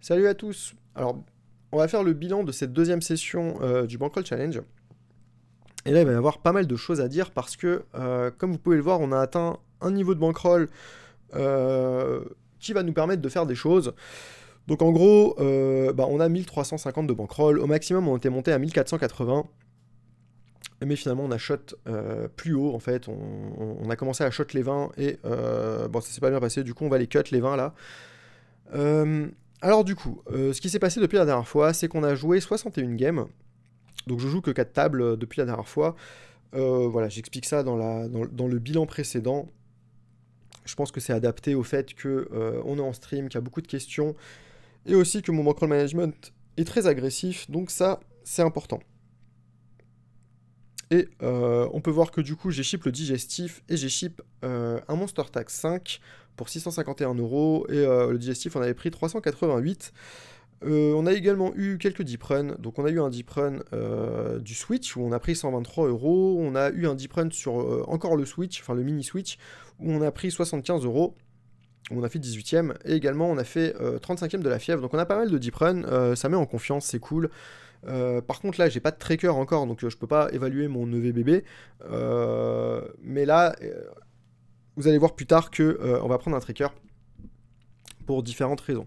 Salut à tous. Alors, on va faire le bilan de cette deuxième session euh, du Bankroll Challenge. Et là, il va y avoir pas mal de choses à dire parce que, euh, comme vous pouvez le voir, on a atteint un niveau de bankroll euh, qui va nous permettre de faire des choses. Donc en gros, bah, on a 1350 de bankroll. Au maximum, on était monté à 1480 mais finalement on a shot plus haut en fait, on, a commencé à shot les 20 et bon ça s'est pas bien passé, du coup on va les cut les 20 là. Euh, alors du coup, euh, ce qui s'est passé depuis la dernière fois, c'est qu'on a joué 61 games. Donc je joue que 4 tables euh, depuis la dernière fois. Euh, voilà, j'explique ça dans, le bilan précédent. Je pense que c'est adapté au fait qu'on est en stream, qu'il y a beaucoup de questions, et aussi que mon macro management est très agressif, donc ça, c'est important. Et on peut voir que du coup, j'ai le digestif et j'ai un Monster Tag 5 pour 651 euros et euh, le digestif on avait pris 388. Euh, on a également eu quelques deep run Donc on a eu un deep run euh, du Switch où on a pris 123 euros. On a eu un deep run sur encore le Switch, enfin le mini Switch, où on a pris 75 euros. On a fait 18 e Et également on a fait 35 e de la fièvre. Donc on a pas mal de deep run ça met en confiance, c'est cool. par contre là j'ai pas de tracker encore donc je peux pas évaluer mon EVBB mais là vous allez voir plus tard que euh, on va prendre un tricker pour différentes raisons.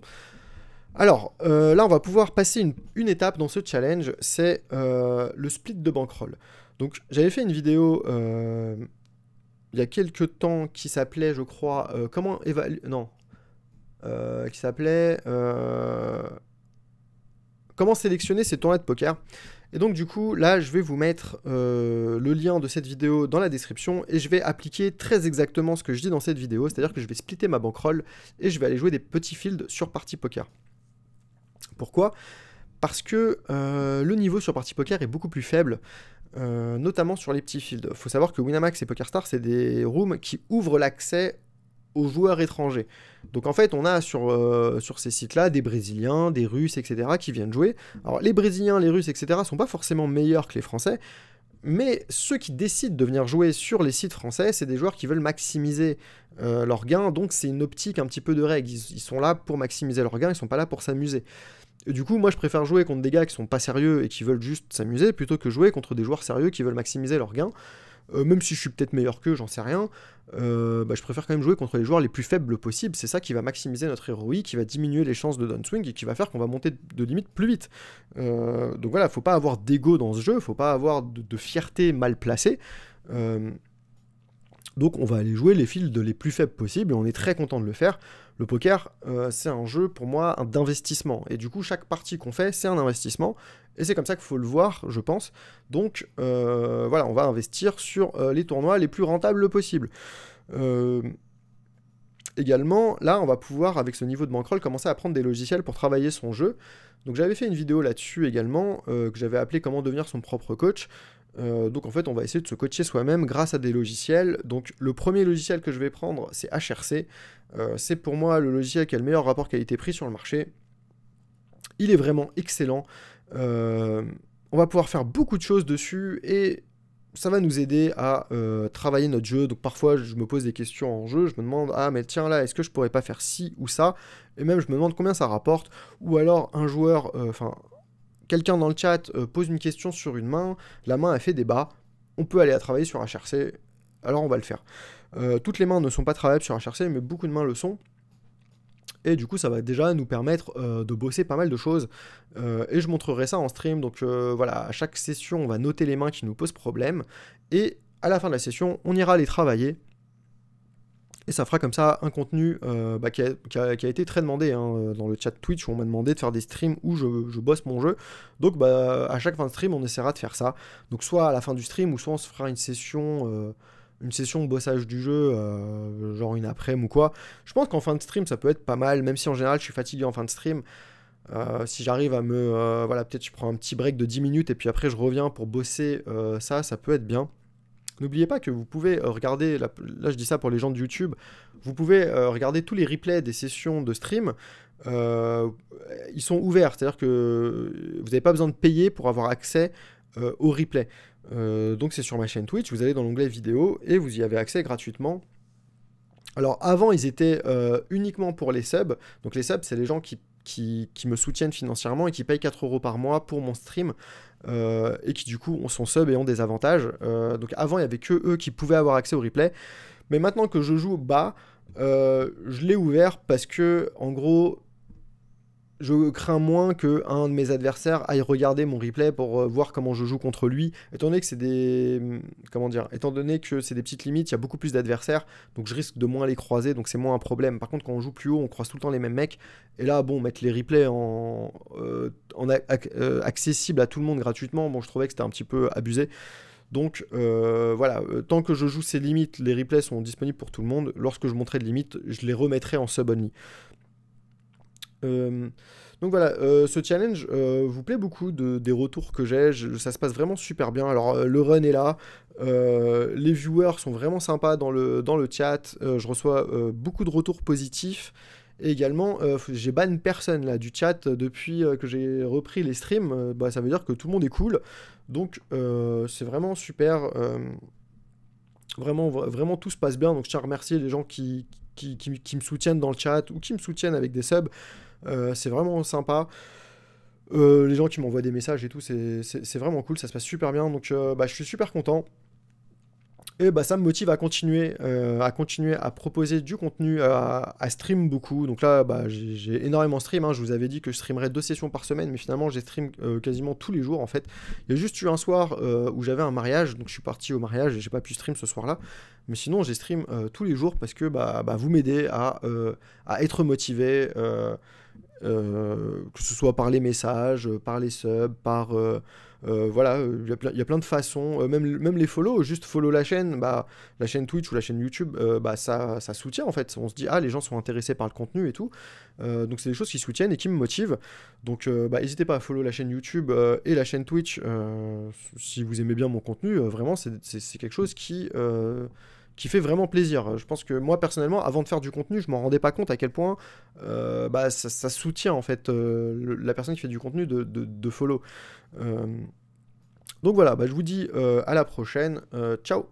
Alors, euh, là, on va pouvoir passer une, étape dans ce challenge, c'est euh, le split de bankroll. Donc, j'avais fait une vidéo il y a quelques temps qui s'appelait, je crois, comment évaluer... Non. qui s'appelait... Comment sélectionner ses tournois de poker et donc du coup, là, je vais vous mettre euh, le lien de cette vidéo dans la description et je vais appliquer très exactement ce que je dis dans cette vidéo, c'est-à-dire que je vais splitter ma bankroll et je vais aller jouer des petits fields sur partie poker. Pourquoi Parce que euh, le niveau sur partie poker est beaucoup plus faible. Euh, notamment sur les petits fields. Il Faut savoir que Winamax et PokerStar, c'est des rooms qui ouvrent l'accès aux joueurs étrangers. Donc en fait, on a sur, euh, sur ces sites-là des Brésiliens, des Russes, etc. qui viennent jouer. Alors les Brésiliens, les Russes, etc. sont pas forcément meilleurs que les Français, mais ceux qui décident de venir jouer sur les sites français, c'est des joueurs qui veulent maximiser leur leurs gains, donc c'est une optique un petit peu de règle. Ils, sont là pour maximiser leurs gains, ils sont pas là pour s'amuser. Du coup, moi je préfère jouer contre des gars qui sont pas sérieux et qui veulent juste s'amuser plutôt que jouer contre des joueurs sérieux qui veulent maximiser leurs gains. Euh, même si je suis peut-être meilleur qu'eux, j'en sais rien, euh, bah, je préfère quand même jouer contre les joueurs les plus faibles possibles. C'est ça qui va maximiser notre héroïque, qui va diminuer les chances de downswing et qui va faire qu'on va monter de limite plus vite. Euh, donc voilà, faut pas avoir d'ego dans ce jeu, faut pas avoir de, fierté mal placée. donc on va aller jouer les fields les plus faibles possibles et on est très content de le faire. Le poker, euh, c'est un jeu pour moi d'investissement. Et du coup, chaque partie qu'on fait, c'est un investissement. Et c'est comme ça qu'il faut le voir, je pense. Donc euh, voilà, on va investir sur euh, les tournois les plus rentables possibles. également, là, on va pouvoir, avec ce niveau de bankroll, commencer à prendre des logiciels pour travailler son jeu. Donc j'avais fait une vidéo là-dessus également, que j'avais appelé Comment devenir son propre coach. Euh, donc en fait, on va essayer de se coacher soi-même grâce à des logiciels. Donc le premier logiciel que je vais prendre, c'est HRC. Euh, c'est pour moi le logiciel qui a le meilleur rapport qualité-prix sur le marché. Il est vraiment excellent. Euh, on va pouvoir faire beaucoup de choses dessus et ça va nous aider à travailler notre jeu. Donc parfois, je me pose des questions en jeu, je me demande ah mais tiens là, est-ce que je pourrais pas faire ci ou ça Et même je me demande combien ça rapporte. Ou alors un joueur, enfin Quelqu'un dans le chat euh, pose une question sur une main, la main a fait débat, on peut aller à travailler sur HRC, alors on va le faire. Euh, toutes les mains ne sont pas travaillables sur HRC, mais beaucoup de mains le sont. Et du coup, ça va déjà nous permettre euh, de bosser pas mal de choses. et je montrerai ça en stream. Donc voilà, à chaque session, on va noter les mains qui nous posent problème. Et à la fin de la session, on ira les travailler et ça fera comme ça un contenu euh, bah, qui, a, été très demandé hein, euh, dans le chat Twitch où on m'a demandé de faire des streams où je, bosse mon jeu. Donc bah, à chaque fin de stream, on essaiera de faire ça. Donc soit à la fin du stream, ou soit on se fera une session. Euh, une session de bossage du jeu, genre une après-midi ou quoi. Je pense qu'en fin de stream, ça peut être pas mal, même si en général, je suis fatigué en fin de stream. si j'arrive à me... voilà, peut-être je prends un petit break de 10 minutes et puis après je reviens pour bosser ça, ça peut être bien. N'oubliez pas que vous pouvez euh, regarder, là je dis ça pour les gens de YouTube, vous pouvez euh, regarder tous les replays des sessions de stream. Euh, ils sont ouverts, c'est-à-dire que vous n'avez pas besoin de payer pour avoir accès aux replays. donc c'est sur ma chaîne Twitch, vous allez dans l'onglet vidéo et vous y avez accès gratuitement. Alors avant ils étaient uniquement pour les subs, donc les subs c'est les gens qui, qui, me soutiennent financièrement et qui payent 4 euros par mois pour mon stream. Euh, et qui du coup ont son sub et ont des avantages. Euh, donc avant, il n'y avait que eux qui pouvaient avoir accès au replay. Mais maintenant que je joue bas, euh, je l'ai ouvert parce que, en gros, je crains moins que un de mes adversaires aille regarder mon replay pour euh, voir comment je joue contre lui, étant donné que c'est des hmm, comment dire, étant donné que c'est des petites limites, il y a beaucoup plus d'adversaires, donc je risque de moins les croiser, donc c'est moins un problème. Par contre, quand on joue plus haut, on croise tout le temps les mêmes mecs, et là, bon, mettre les replays en, euh, euh, accessible à tout le monde gratuitement, bon, je trouvais que c'était un petit peu abusé. Donc voilà, tant que je joue ces limites, les replays sont disponibles pour tout le monde. Lorsque je monterai de limites, je les remettrai en sub only. Euh, donc voilà, euh, ce challenge euh, vous plaît beaucoup des retours que j'ai, ça se passe vraiment super bien. Alors le run est là, les viewers sont vraiment sympas dans le, dans le chat, je reçois beaucoup de retours positifs. Et également, j'ai ban personne là du chat depuis que j'ai repris les streams, bah, ça veut dire que tout le monde est cool. Donc c'est vraiment super. Vraiment, vraiment, tout se passe bien. Donc, je tiens à remercier les gens qui, qui, me soutiennent dans le chat ou qui me soutiennent avec des subs. Euh, c'est vraiment sympa. Euh, les gens qui m'envoient des messages et tout, c'est vraiment cool, ça se passe super bien. Donc euh, bah, je suis super content et bah, ça me motive à continuer, euh, à continuer à proposer du contenu, à, stream beaucoup. Donc là, bah, j'ai énormément stream. Hein. Je vous avais dit que je streamerais deux sessions par semaine, mais finalement, j'ai stream euh, quasiment tous les jours en fait. Il y a juste eu un soir euh, où j'avais un mariage, donc je suis parti au mariage et j'ai pas pu stream ce soir-là. Mais sinon, j'ai stream tous les jours parce que bah, bah, vous m'aidez à, à, être motivé. que ce soit par les messages, par les subs, par euh, voilà, euh, il y, a plein, de façons. Euh, même, même les follow, juste follow la chaîne, bah, la chaîne Twitch ou la chaîne YouTube, bah, ça, ça soutient en fait. On se dit, ah, les gens sont intéressés par le contenu et tout. donc, c'est des choses qui soutiennent et qui me motivent. Donc, bah, n'hésitez pas à follow la chaîne YouTube et la chaîne Twitch si vous aimez bien mon contenu. vraiment, c'est quelque chose qui fait vraiment plaisir. Je pense que moi personnellement, avant de faire du contenu, je m'en rendais pas compte à quel point euh, bah, ça, soutient en fait euh, la personne qui fait du contenu de, follow. Euh, donc voilà, bah, je vous dis à la prochaine. ciao